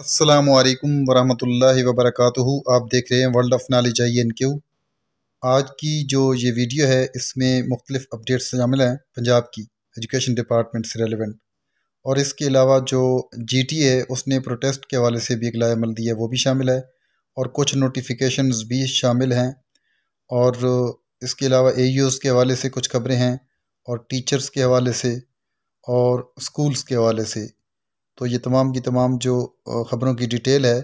अस्सलाम वालेकुम वरहमतुल्लाहि आप देख रहे हैं world of knowledge I N Q आज की जो ये वीडियो है इसमें मुख्तलिफ अपडेट्स शामिल हैं पंजाब की एजुकेशन डिपार्टमेंट से रेलिवेंट और इसके अलावा जो जी टी है उसने प्रोटेस्ट के हवाले से भी अगला अमल दिया वो भी शामिल है और कुछ नोटिफिकेशन भी शामिल हैं और इसके अलावा ए e के हवाले से कुछ खबरें हैं और टीचर्स के हवाले से और स्कूल्स के हवाले से तो ये तमाम की तमाम जो ख़बरों की डिटेल है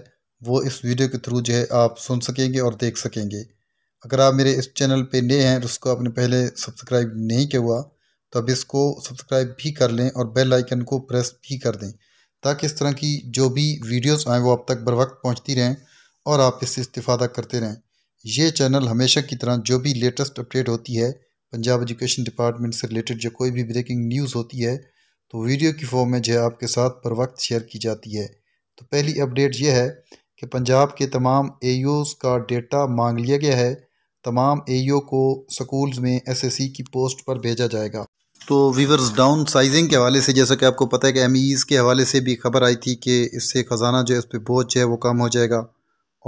वो इस वीडियो के थ्रू जो है आप सुन सकेंगे और देख सकेंगे अगर आप मेरे इस चैनल पे नए हैं और उसको आपने पहले सब्सक्राइब नहीं किया हुआ तो अब इसको सब्सक्राइब भी कर लें और बेल आइकन को प्रेस भी कर दें ताकि इस तरह की जो भी वीडियोस आएँ वो आप तक बर वक्त पहुँचती रहें और आप इससे इस्तीफ़ादा करते रहें ये चैनल हमेशा की तरह जो भी लेटेस्ट अपडेट होती है पंजाब एजुकेशन डिपार्टमेंट से रिलेटेड जो कोई भी ब्रेकिंग न्यूज़ होती है तो वीडियो की फॉर्म में जो है आपके साथ पर वक्त शेयर की जाती है तो पहली अपडेट यह है कि पंजाब के तमाम ए का डेटा मांग लिया गया है तमाम ए को स्कूल्स में एसएससी की पोस्ट पर भेजा जाएगा तो वीवर्स डाउन साइजिंग के हवाले से जैसा कि आपको पता है कि एम e e के हवाले से भी खबर आई थी कि इससे ख़जाना जो है उस पर बोझ जो है वो कम हो जाएगा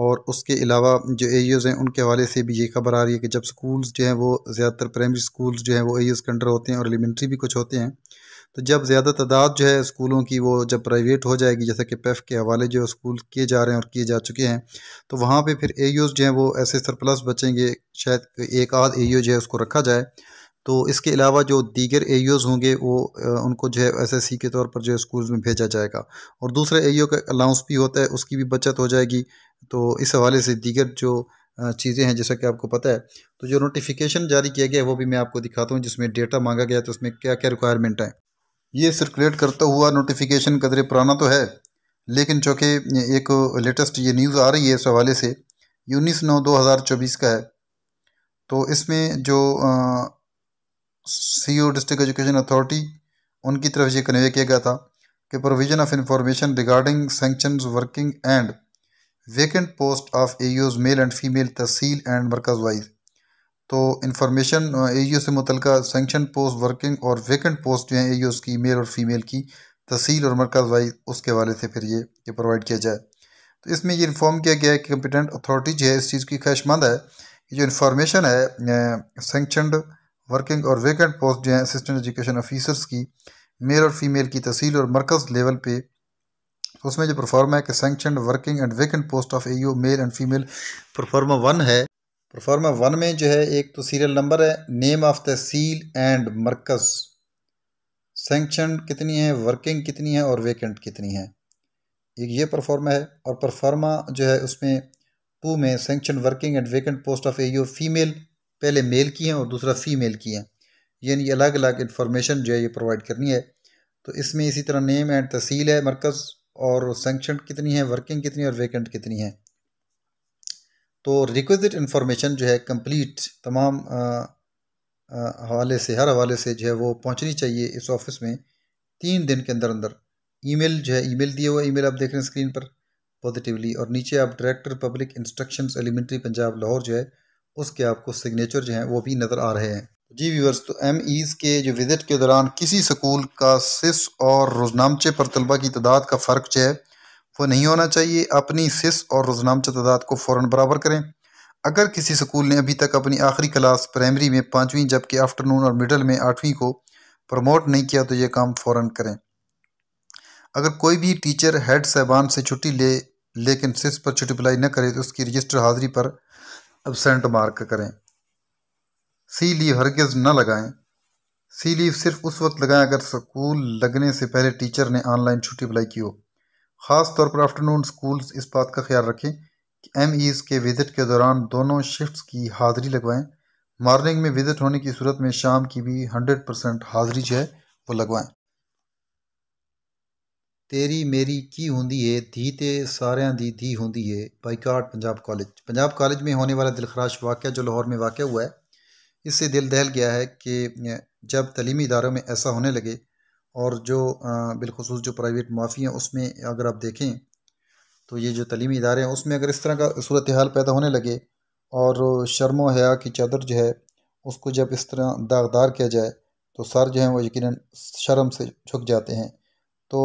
और उसके अलावा जो एयूज़ हैं उनके हवाले से भी ये खबर आ रही है कि जब स्कूल्स जो हैं वो ज़्यादातर प्राइमरी स्कूल्स जो हैं वो एयूज़ के अंडर होते हैं और एलिमेंट्री भी कुछ होते हैं तो जब ज़्यादा तादाद जो है स्कूलों की वो जब प्राइवेट हो जाएगी जैसे कि पेफ e के हवाले जो स्कूल किए जा रहे हैं और किए जा चुके हैं तो वहाँ पे फिर ए जो हैं वो ऐसे सरप्लस बचेंगे शायद एक आध ए जो है उसको रखा जाए तो इसके अलावा जो दीगर ए होंगे वो उनको जो है एस एस सी के तौर पर जो है स्कूल में भेजा जाएगा और दूसरा ए का अलाउंस भी होता है उसकी भी बचत हो जाएगी तो इस हवाले से दीगर जो चीज़ें हैं जैसा कि आपको पता है तो जो नोटिफिकेशन जारी किया गया है वो भी मैं आपको दिखाता हूँ जिसमें डेटा मांगा गया है तो उसमें क्या क्या रिक्वायरमेंट है ये सर्कुलेट करता हुआ नोटिफिकेशन कदरे पुराना तो है लेकिन चूँकि एक लेटेस्ट ये न्यूज़ आ रही है इस हवाले से उन्नीस नौ दो हज़ार चौबीस का है तो इसमें जो C O district education authority उनकी तरफ ये कन्वे किया गया था कि provision of information regarding sanction working and vacant post of A EOs male and female tehsil and मरकज़ वाइज तो इन्फॉर्मेशन ए से मुतल सेंक्शन पोस्ट वर्किंग और वेकेंट पोस्ट जो है ए की मेल और फीमेल की तहसील और मरकज़ वाइज उसके हवाले से फिर ये ये प्रोवाइड किया जाए तो इसमें ये इन्फॉर्म किया गया है कि कंपिटेंट अथॉरिटी जो है इस चीज़ की ख्वाहिशमंद है कि जो इन्फॉर्मेशन है सेंक्शनड वर्किंग और वेकेंट पोस्ट जो है असिस्टेंट एजुकेशन ऑफिसर्स की मेल और फीमेल की तहसील और मरकज़ लेवल पर उसमें जो परफॉर्मा है कि sanctioned working and vacant post of A male and female proforma one है परफॉर्मा वन में जो है एक तो सीरियल नंबर है नेम ऑफ तहसील एंड मरकज़ सेंक्शन कितनी है वर्किंग कितनी है और वेकेंट कितनी है एक ये परफॉर्मा है और परफॉर्मा जो है उसमें टू में sanction working and vacant post of A यू फीमेल पहले मेल की हैं और दूसरा फीमेल की हैं यानी अलग अलग इन्फॉर्मेशन जो है ये प्रोवाइड करनी है तो इसमें इसी तरह नेम एंड तहसील है मरकज़ और सेंक्शन कितनी है वर्किंग कितनी है और वेकेंट कितनी है तो रिक्वेजिट इन्फॉर्मेशन जो है कंप्लीट तमाम हवाले से हर हवाले से जो है वो पहुंचनी चाहिए इस ऑफिस में तीन दिन के अंदर अंदर ईमेल जो है ईमेल दिए हुआ ईमेल आप देख रहे हैं स्क्रीन पर पॉजिटिवली और नीचे आप director public instructions elementary Punjab Lahore जो है उसके आपको सिग्नेचर जो हैं वो भी नज़र आ रहे हैं जी व्यूवर्स तो एम ईज़ के जो विज़िट के दौरान किसी स्कूल का सिस और रोजनामचे पर तलबा की तादाद का फ़र्क जो है वो नहीं होना चाहिए अपनी सिस और रोजनामचा तदाद को फ़ौर बराबर करें अगर किसी स्कूल ने अभी तक अपनी आखिरी क्लास प्राइमरी में पाँचवीं जबकि आफ्टरनून और मिडल में आठवीं को प्रमोट नहीं किया तो ये काम फ़ौर करें अगर कोई भी टीचर हेड साहबान से छुट्टी ले लेकिन सिस पर छुट्टी अप्लाई न करे तो उसकी रजिस्टर हाजिरी पर एबसेंट मार्क करें सी लीव हरगज़ न लगाएं सी लीव सिर्फ उस वक्त लगाएं अगर स्कूल लगने से पहले टीचर ने ऑनलाइन छुट्टी अप्लाई की हो ख़ास तौर पर आफ्टरनून स्कूल्स इस बात का ख्याल रखें कि एम ईज़ e के विज़िट के दौरान दोनों शिफ्ट्स की हाज़िरी लगवाएं मॉर्निंग में विज़िट होने की सूरत में शाम की भी हंड्रेड परसेंट हाज़िरी जो है वो लगवाएं तेरी मेरी की होंगी है धी ਤੇ सारे दी धी होंगी है boycott Punjab college Punjab college में होने वाला दिलखराश वाक़ जो लाहौर में वाक़ हुआ है इससे दिल दहल गया है कि जब तलीमी इदारों में ऐसा होने लगे और जो बिलखसूस जो प्राइवेट माफ़ी हैं उसमें अगर आप देखें तो ये जो तलीमी इदारे हैं उसमें अगर इस तरह का सूरत हाल पैदा होने लगे और शर्म हया की चादर जो है उसको जब इस तरह दागदार किया जाए तो सर जो हैं वो यकीन शर्म से झुक जाते हैं तो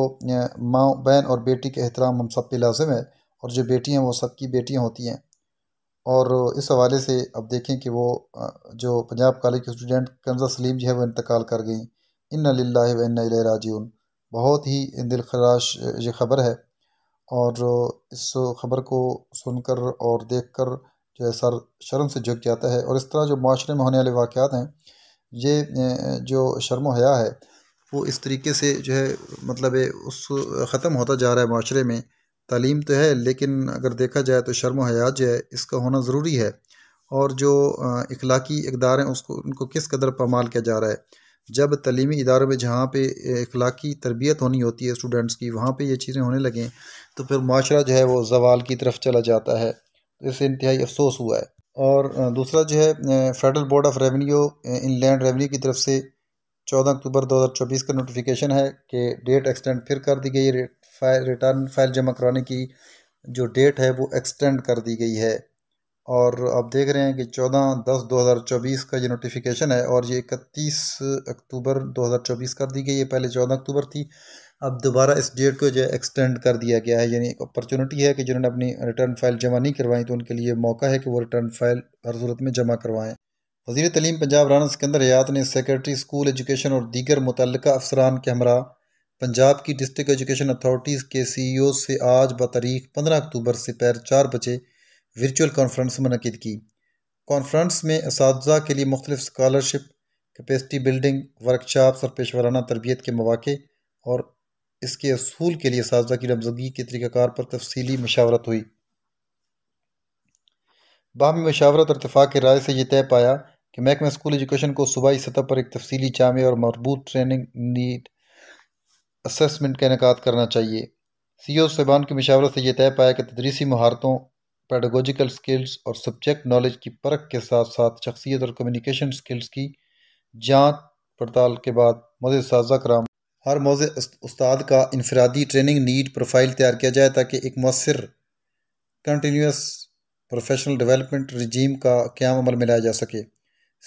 माँ बहन और बेटी के एहतराम हम सब पे लाजम है और जो बेटियाँ वो सबकी बेटियाँ होती हैं और इस हवाले से अब देखें कि वो जो पंजाब कॉलेज के स्टूडेंट कंजा सलीम जो है वो इंतकाल कर गई इन लाला बहुत ही दिल खराश ये ख़बर है और इस ख़बर को सुनकर और देख कर जो है सर शर्म से झुक जाता है और इस तरह जो माशरे में होने वाले वाक़ात हैं ये जो शर्म हया है वो इस तरीके से जो है मतलब उस ख़त्म होता जा रहा है माशरे में तालीम तो है लेकिन अगर देखा जाए तो शर्म हयात जो है इसका होना ज़रूरी है और जो इखलाकी इकदार हैं उसको उनको किस कदर पमाल किया जा रहा है जब तलीमी इदारों में जहाँ पे अखलाकी तरबियत होनी होती है स्टूडेंट्स की वहाँ पे ये चीज़ें होने लगें तो फिर माशरा जो है वो जवाल की तरफ चला जाता है इससे इंतहाई अफसोस हुआ है और दूसरा जो है federal board of revenue inland revenue की तरफ से चौदह अक्टूबर दो हज़ार चौबीस का नोटिफिकेशन है कि डेट एक्सटेंड फिर कर दी गई रिटर्न फाइल जमा कराने की जो डेट है वो एक्सटेंड कर दी गई है और आप देख रहे हैं कि 14 दस 2024 का ये नोटिफिकेशन है और ये इकतीस अक्टूबर 2024 कर दी गई है पहले 14 अक्टूबर थी अब दोबारा इस डेट को जो एक्सटेंड कर दिया गया है यानी एक अपॉर्चुनिटी है कि जिन्होंने अपनी रिटर्न फाइल जमा नहीं करवाई तो उनके लिए मौका है कि वो रिटर्न फाइल हर सूरत में जमा करवाएँ वजीर तलीम पंजाब राना सिकंदर हयात ने सेक्रेटरी स्कूल एजुकेशन और दीगर मुतल अफसरान के हमरा पंजाब की डिस्ट्रिक्ट एजुकेशन अथॉरटीज़ के सी ई e से आज बतारीख पंद्रह अक्टूबर से पैर चार बजे वर्चुअल कॉन्फ्रेंस मनकद की कॉन्फ्रेंस में इस के लिए मुख्तलिफ स्कॉलरशिप कैपेसिटी बिल्डिंग वर्कशॉप्स और पेशवराना तरबियत के मौाक़े और इसके असूल के लिए इस की रमजगी के तरीक़ाकार पर तफसली मशावरत हुई में मशावरत और इतफाक़ के राय से यह तय पाया कि महकमा स्कूल एजुकेशन को सूबाई सतह पर एक तफसली जामे और मरबूत ट्रेनिंग नीड असमेंट का इनका करना चाहिए सी ओ सहबान की मशावरत से यह तय पाया कि तदरीसी महारतों पेडागोजिकल स्किल्स और सब्जेक्ट नॉलेज की परख के साथ साथ शख्सियत और कम्युनिकेशन स्किल्स की जांच पड़ताल के बाद मज़े साजा कराम हर मौजे उस्ताद का इनफरादी ट्रेनिंग नीड प्रोफाइल तैयार किया जाए ताकि एक मौसर कंटिन्यूस प्रोफेशनल डेवलपमेंट रजीम का क्या अमल में लाया जा सके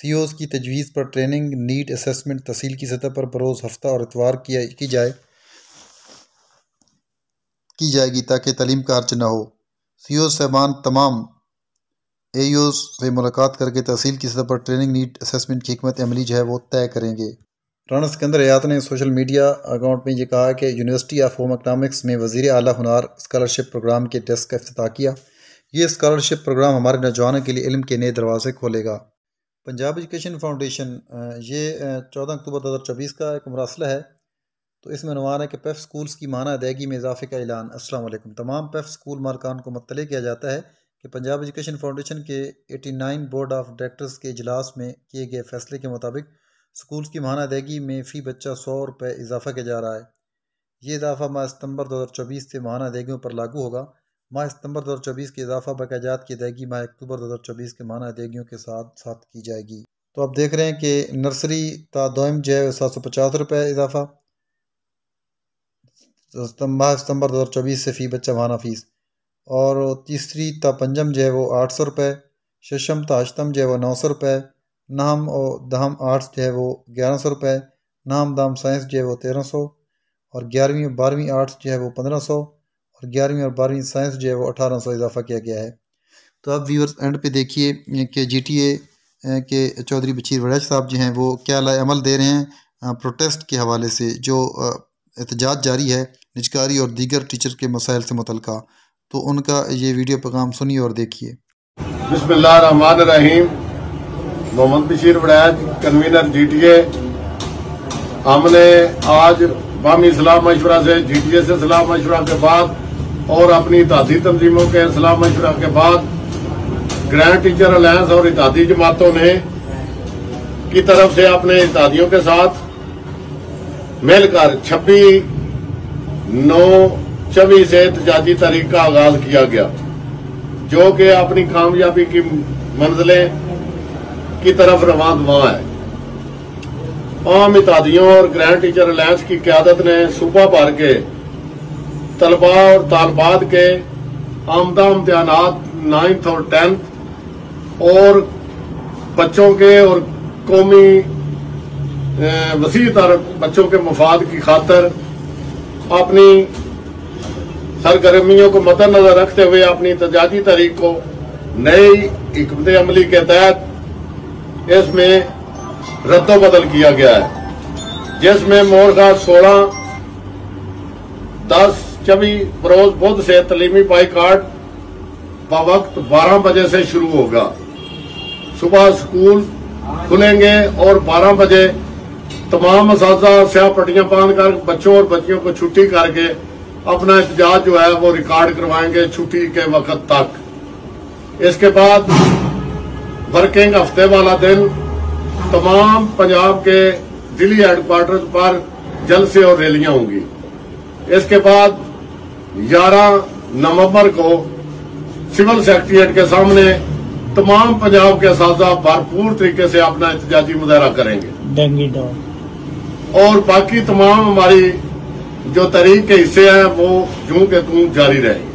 सी ओज़ e की तजवीज़ पर ट्रेनिंग नीड असमेंट तहसील की सतह पर बरोज़ हफ्ता और इतवार किया की जाए की जाएगी ताकि तलीम का हर्च ना हो सी ओ साहबान तमाम ए से मुलाकात करके तहसील की सतह पर ट्रेनिंग नीट असमेंट की हमत अमली जो है वो तय करेंगे राना सिकंदर हयात ने सोशल मीडिया अकाउंट में ये कहा कि यूनिवर्सिटी ऑफ होम इकनॉमिक्स में वजीर अली हनार स्कॉलरशिप प्रोग्राम के डेस्क का अफ्ताह किया ये स्कॉलरशिप प्रोग्राम हमारे नौजवानों के लिए इलम के नए दरवाजे खोलेगा पंजाब एजुकेशन फाउंडेशन ये चौदह अक्टूबर दो हज़ार चौबीस का एक मरासला है तो इसमें नुमान है कि पेफ स्कूल्स की माना अदायगी में इजाफे का ऐलान असलम तमाम पेफ स्कूल मालकान को मतल किया जाता है कि पंजाब एजुकेशन फाउंडेशन के 89 बोर्ड ऑफ डायरेक्टर्स के अजलास में किए गए फैसले के मुताबिक स्कूल्स की माना अदायगी में फ़ी बच्चा सौ रुपये इजाफा किया जा रहा है ये इजाफा माह सितंबर चौबीस से माना अदायगियों पर लागू होगा माह सितंबर चौबीस के इजाफा बकायात की अदायगी माह अक्टूबर चौबीस के माना अदायगियों के साथ साथ की जाएगी तो आप देख रहे हैं कि नर्सरी तादम जो है सात सौ पचास रुपये इजाफा सतम्बा सितम्बर दो हज़ार चौबीस से फ़ी बच्चा वाना फ़ीस और तीसरी ता पंजम जो है वो आठ सौ रुपये शशम ता अष्टम जो है वो नौ सौ रुपये नाम और दहम आर्ट्स जो है वो ग्यारह सौ रुपये नाम दाम साइंस जो है वो तेरह सौ और ग्यारहवीं और बारहवीं आर्ट्स जो है वो पंद्रह सौ और ग्यारहवीं और बारहवीं साइंस जो है वो अठारह सौ इजाफा किया गया है तो आप व्यूअर्स एंड पे देखिए कि जी टी ए के चौधरी बशीर वड़ैच साहब जो हैं वो क्या लाए अमल दे रहे हैं प्रोटेस्ट के हवाले से जो एहतजाज जारी है निजकारी और दीगर टीचर के मसाइल से मुतल तो उनका ये वीडियो पैगाम सुनिए और देखिए मोहम्मद बशीर वड़ैद कन्वीनर जी टी ए हमने आज बामी सलाह मशवरा से जी टी ए से सलाह मशवरा के बाद और अपनी इतिहादी तंजीमों के सलाह मशवरा के बाद ग्रैंड टीचर अलायंस और इतिहादी जमातों ने की तरफ से अपने इतिहादियों के साथ मिलकर 26 नौ छवी से एहतजाजी तारीख का आगाज किया गया जो कि अपनी कामयाबी की मंजिले की तरफ रवान हुआ है आम इतादियों और ग्रैंड टीचर अलायंस की क्यादत ने सूबा भर के तलबा और तालबाद के आमदा इम्तहान नाइन्थ और टेंथ और बच्चों के और कौमी वसी बच्चों के मफाद की खातर अपनी सरगर्मियों को मद्देनजर रखते हुए अपनी तजाती तारीख को नई हमत अमली के तहत इसमें रद्दोबदल किया गया है जिसमें मोरखा सोलह दस छवी बरोज बुद्ध से तलीमी बाईकाट बवक्त बारह बजे से शुरू होगा सुबह स्कूल खुलेंगे और बारह बजे तमाम इस पट्टियां बांध कर बच्चों और बच्चियों को छुट्टी करके अपना एहतजाज जो है वो रिकॉर्ड करवाएंगे छुट्टी के वक्त तक इसके बाद वर्किंग हफ्ते वाला दिन तमाम पंजाब के दिल्ली हेडक्वार्टर पर जलसे और रैलियां होंगी इसके बाद 11 नवंबर को सिविल सेक्रेटरीट के सामने तमाम पंजाब के इस भरपूर तरीके से अपना एहतजाजी मुजाहरा करेंगे और बाकी तमाम हमारी जो तरीक के हिस्से हैं वो जू के तू जारी रहेगी